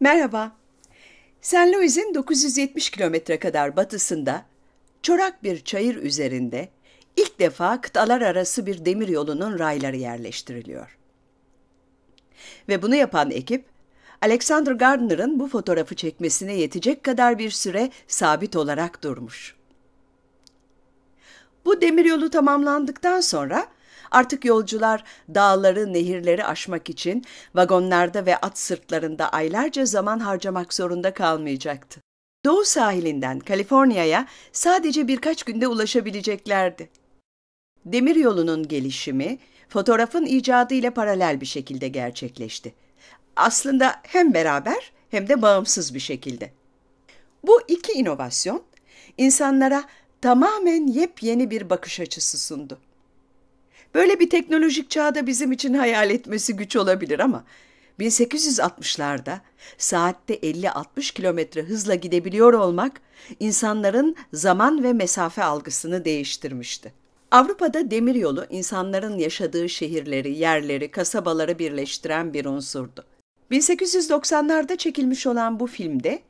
Merhaba. St. Louis'in 970 kilometre kadar batısında, çorak bir çayır üzerinde ilk defa kıtalar arası bir demir yolunun rayları yerleştiriliyor. Ve bunu yapan ekip, Alexander Gardner'ın bu fotoğrafı çekmesine yetecek kadar bir süre sabit olarak durmuş. Bu demiryolu tamamlandıktan sonra Artık yolcular dağları, nehirleri aşmak için vagonlarda ve at sırtlarında aylarca zaman harcamak zorunda kalmayacaktı. Doğu sahilinden Kaliforniya'ya sadece birkaç günde ulaşabileceklerdi. Demir yolunun gelişimi fotoğrafın icadı ile paralel bir şekilde gerçekleşti. Aslında hem beraber hem de bağımsız bir şekilde. Bu iki inovasyon insanlara tamamen yepyeni bir bakış açısı sundu. Böyle bir teknolojik çağda bizim için hayal etmesi güç olabilir ama 1860'larda saatte 50-60 kilometre hızla gidebiliyor olmak insanların zaman ve mesafe algısını değiştirmişti. Avrupa'da demiryolu insanların yaşadığı şehirleri, yerleri, kasabaları birleştiren bir unsurdu. 1890'larda çekilmiş olan bu filmde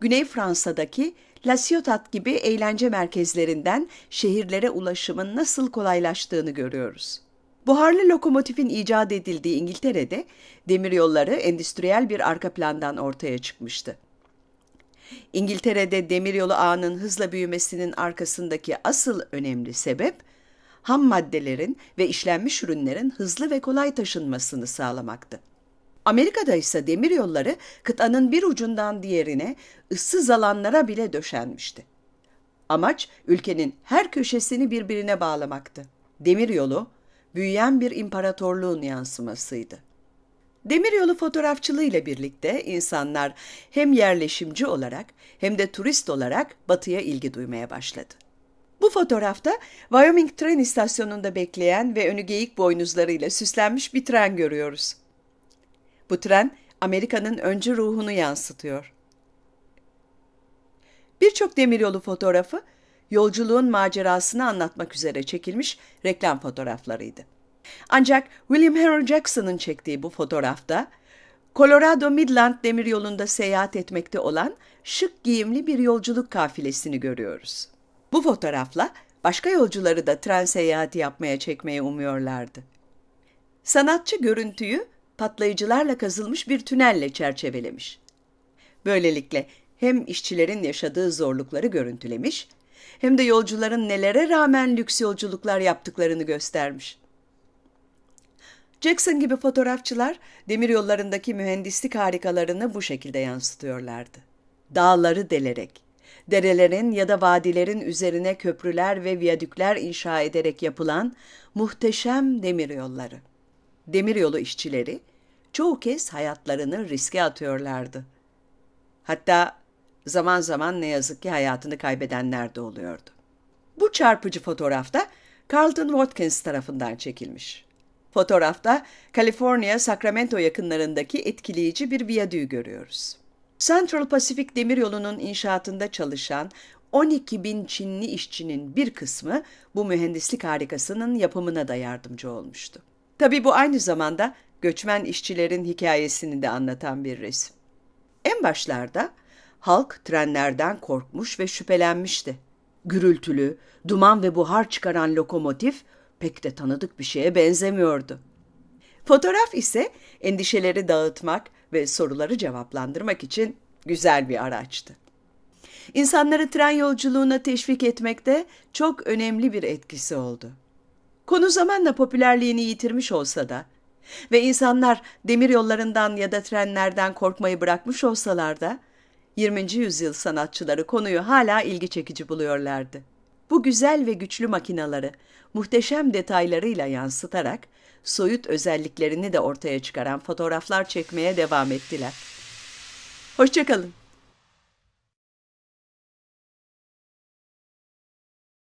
Güney Fransa'daki La Ciotat gibi eğlence merkezlerinden şehirlere ulaşımın nasıl kolaylaştığını görüyoruz. Buharlı lokomotifin icat edildiği İngiltere'de demiryolları endüstriyel bir arka plandan ortaya çıkmıştı. İngiltere'de demiryolu ağının hızla büyümesinin arkasındaki asıl önemli sebep ham maddelerin ve işlenmiş ürünlerin hızlı ve kolay taşınmasını sağlamaktı. Amerika'da ise demir yolları kıtanın bir ucundan diğerine ıssız alanlara bile döşenmişti. Amaç ülkenin her köşesini birbirine bağlamaktı. Demir yolu büyüyen bir imparatorluğun yansımasıydı. Demiryolu fotoğrafçılığı ile birlikte insanlar hem yerleşimci olarak hem de turist olarak batıya ilgi duymaya başladı. Bu fotoğrafta Wyoming tren istasyonunda bekleyen ve önü geyik boynuzlarıyla süslenmiş bir tren görüyoruz. Bu tren Amerika'nın öncü ruhunu yansıtıyor. Birçok demiryolu fotoğrafı yolculuğun macerasını anlatmak üzere çekilmiş reklam fotoğraflarıydı. Ancak William Henry Jackson'ın çektiği bu fotoğrafta Colorado Midland demiryolunda seyahat etmekte olan şık giyimli bir yolculuk kafilesini görüyoruz. Bu fotoğrafla başka yolcuları da tren seyahati yapmaya çekmeye umuyorlardı. Sanatçı görüntüyü patlayıcılarla kazılmış bir tünelle çerçevelemiş. Böylelikle hem işçilerin yaşadığı zorlukları görüntülemiş hem de yolcuların nelere rağmen lüks yolculuklar yaptıklarını göstermiş. Jackson gibi fotoğrafçılar demir yollarındaki mühendislik harikalarını bu şekilde yansıtıyorlardı. Dağları delerek, derelerin ya da vadilerin üzerine köprüler ve viyadükler inşa ederek yapılan muhteşem demir yolları demiryolu işçileri çoğu kez hayatlarını riske atıyorlardı. Hatta zaman zaman ne yazık ki hayatını kaybedenler de oluyordu. Bu çarpıcı fotoğrafta Carlton Watkins tarafından çekilmiş. Fotoğrafta Kaliforniya Sacramento yakınlarındaki etkileyici bir viyadüğü görüyoruz. Central Pacific Demiryolu'nun inşaatında çalışan 12 bin Çinli işçinin bir kısmı bu mühendislik harikasının yapımına da yardımcı olmuştu. Tabi bu aynı zamanda göçmen işçilerin hikayesini de anlatan bir resim. En başlarda halk trenlerden korkmuş ve şüphelenmişti. Gürültülü, duman ve buhar çıkaran lokomotif pek de tanıdık bir şeye benzemiyordu. Fotoğraf ise endişeleri dağıtmak ve soruları cevaplandırmak için güzel bir araçtı. İnsanları tren yolculuğuna teşvik etmekte çok önemli bir etkisi oldu. Konu zamanla popülerliğini yitirmiş olsa da ve insanlar demir yollarından ya da trenlerden korkmayı bırakmış olsalar da 20. yüzyıl sanatçıları konuyu hala ilgi çekici buluyorlardı. Bu güzel ve güçlü makinaları muhteşem detaylarıyla yansıtarak soyut özelliklerini de ortaya çıkaran fotoğraflar çekmeye devam ettiler. Hoşçakalın.